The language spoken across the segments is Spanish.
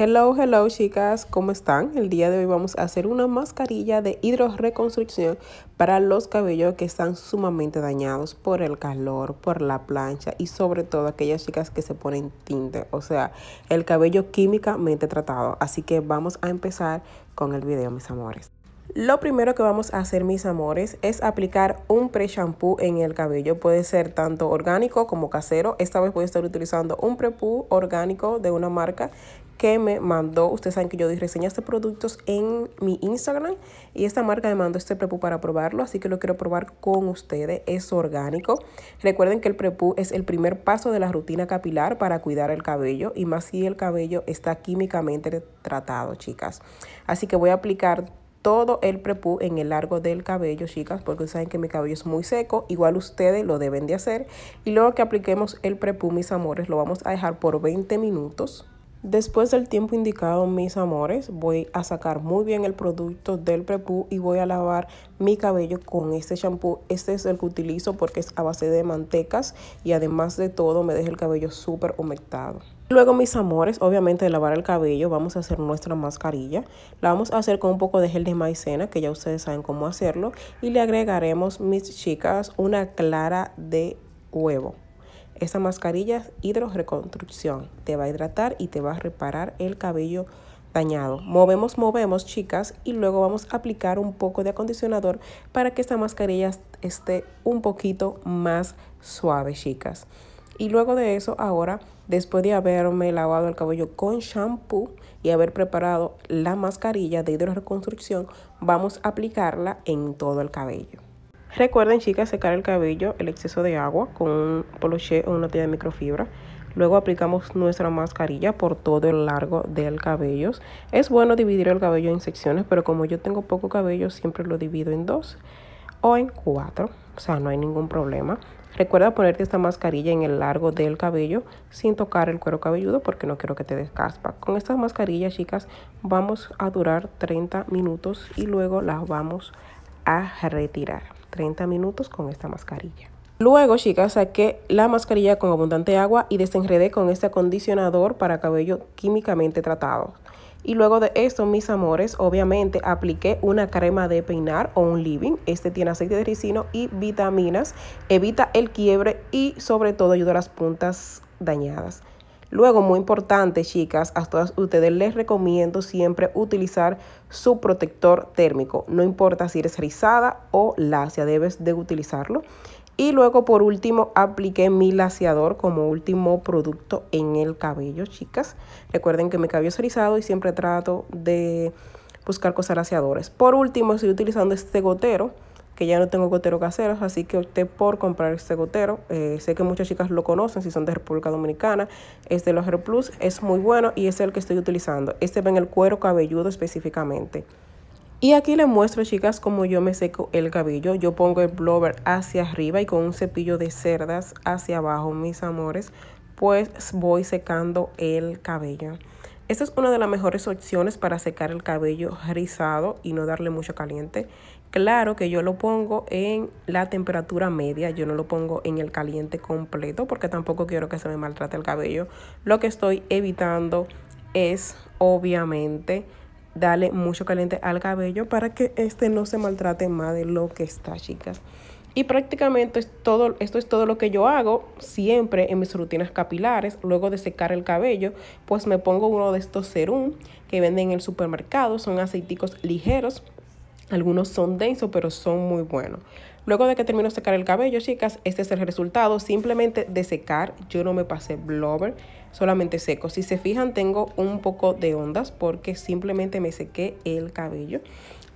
Hello, hello chicas, ¿cómo están? El día de hoy vamos a hacer una mascarilla de hidroreconstrucción para los cabellos que están sumamente dañados por el calor, por la plancha y sobre todo aquellas chicas que se ponen tinte, o sea, el cabello químicamente tratado. Así que vamos a empezar con el video, mis amores. Lo primero que vamos a hacer, mis amores, es aplicar un pre-shampoo en el cabello. Puede ser tanto orgánico como casero. Esta vez voy a estar utilizando un pre orgánico de una marca que me mandó, ustedes saben que yo doy reseñas de productos en mi Instagram y esta marca me mandó este prepú para probarlo, así que lo quiero probar con ustedes, es orgánico. Recuerden que el prepú es el primer paso de la rutina capilar para cuidar el cabello y más si el cabello está químicamente tratado, chicas. Así que voy a aplicar todo el prepú en el largo del cabello, chicas, porque saben que mi cabello es muy seco, igual ustedes lo deben de hacer. Y luego que apliquemos el prepú, mis amores, lo vamos a dejar por 20 minutos. Después del tiempo indicado, mis amores, voy a sacar muy bien el producto del prepú y voy a lavar mi cabello con este shampoo. Este es el que utilizo porque es a base de mantecas y además de todo me deja el cabello súper humectado. Luego mis amores, obviamente de lavar el cabello vamos a hacer nuestra mascarilla. La vamos a hacer con un poco de gel de maicena que ya ustedes saben cómo hacerlo. Y le agregaremos mis chicas una clara de huevo esta mascarilla hidroreconstrucción te va a hidratar y te va a reparar el cabello dañado. Movemos, movemos, chicas, y luego vamos a aplicar un poco de acondicionador para que esta mascarilla esté un poquito más suave, chicas. Y luego de eso, ahora, después de haberme lavado el cabello con shampoo y haber preparado la mascarilla de hidroreconstrucción, vamos a aplicarla en todo el cabello. Recuerden, chicas, secar el cabello, el exceso de agua con un poloché o una toalla de microfibra. Luego aplicamos nuestra mascarilla por todo el largo del cabello. Es bueno dividir el cabello en secciones, pero como yo tengo poco cabello, siempre lo divido en dos o en cuatro. O sea, no hay ningún problema. Recuerda ponerte esta mascarilla en el largo del cabello sin tocar el cuero cabelludo porque no quiero que te descaspa. Con estas mascarillas, chicas, vamos a durar 30 minutos y luego las vamos a retirar. 30 minutos con esta mascarilla. Luego, chicas, saqué la mascarilla con abundante agua y desenredé con este acondicionador para cabello químicamente tratado. Y luego de esto, mis amores, obviamente apliqué una crema de peinar o un living. Este tiene aceite de ricino y vitaminas, evita el quiebre y sobre todo ayuda a las puntas dañadas. Luego, muy importante, chicas, a todas ustedes les recomiendo siempre utilizar su protector térmico. No importa si eres rizada o lacia, debes de utilizarlo. Y luego, por último, apliqué mi laciador como último producto en el cabello, chicas. Recuerden que mi cabello es rizado y siempre trato de buscar cosas laciadores Por último, estoy utilizando este gotero que ya no tengo gotero caseros, así que opté por comprar este gotero. Eh, sé que muchas chicas lo conocen si son de República Dominicana. Es de los Plus, es muy bueno y es el que estoy utilizando. Este va en el cuero cabelludo específicamente. Y aquí les muestro, chicas, cómo yo me seco el cabello. Yo pongo el blower hacia arriba y con un cepillo de cerdas hacia abajo, mis amores, pues voy secando el cabello. Esta es una de las mejores opciones para secar el cabello rizado y no darle mucho caliente. Claro que yo lo pongo en la temperatura media, yo no lo pongo en el caliente completo porque tampoco quiero que se me maltrate el cabello. Lo que estoy evitando es obviamente darle mucho caliente al cabello para que este no se maltrate más de lo que está, chicas. Y prácticamente es todo, esto es todo lo que yo hago siempre en mis rutinas capilares. Luego de secar el cabello, pues me pongo uno de estos serum que venden en el supermercado. Son aceiticos ligeros. Algunos son densos, pero son muy buenos. Luego de que termino de secar el cabello, chicas, este es el resultado. Simplemente de secar, yo no me pasé blower solamente seco. Si se fijan, tengo un poco de ondas porque simplemente me sequé el cabello.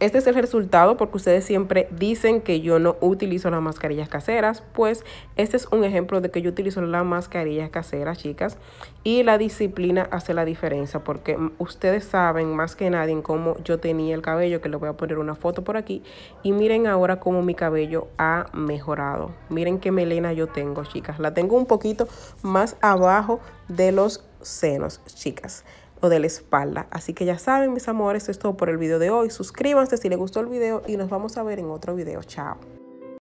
Este es el resultado porque ustedes siempre dicen que yo no utilizo las mascarillas caseras. Pues este es un ejemplo de que yo utilizo las mascarillas caseras, chicas. Y la disciplina hace la diferencia porque ustedes saben más que nadie cómo yo tenía el cabello, que les voy a poner una foto por aquí. Y miren ahora cómo mi cabello ha mejorado. Miren qué melena yo tengo, chicas. La tengo un poquito más abajo de de los senos, chicas, o de la espalda. Así que ya saben, mis amores, esto es todo por el video de hoy. Suscríbanse si les gustó el video y nos vamos a ver en otro video. Chao.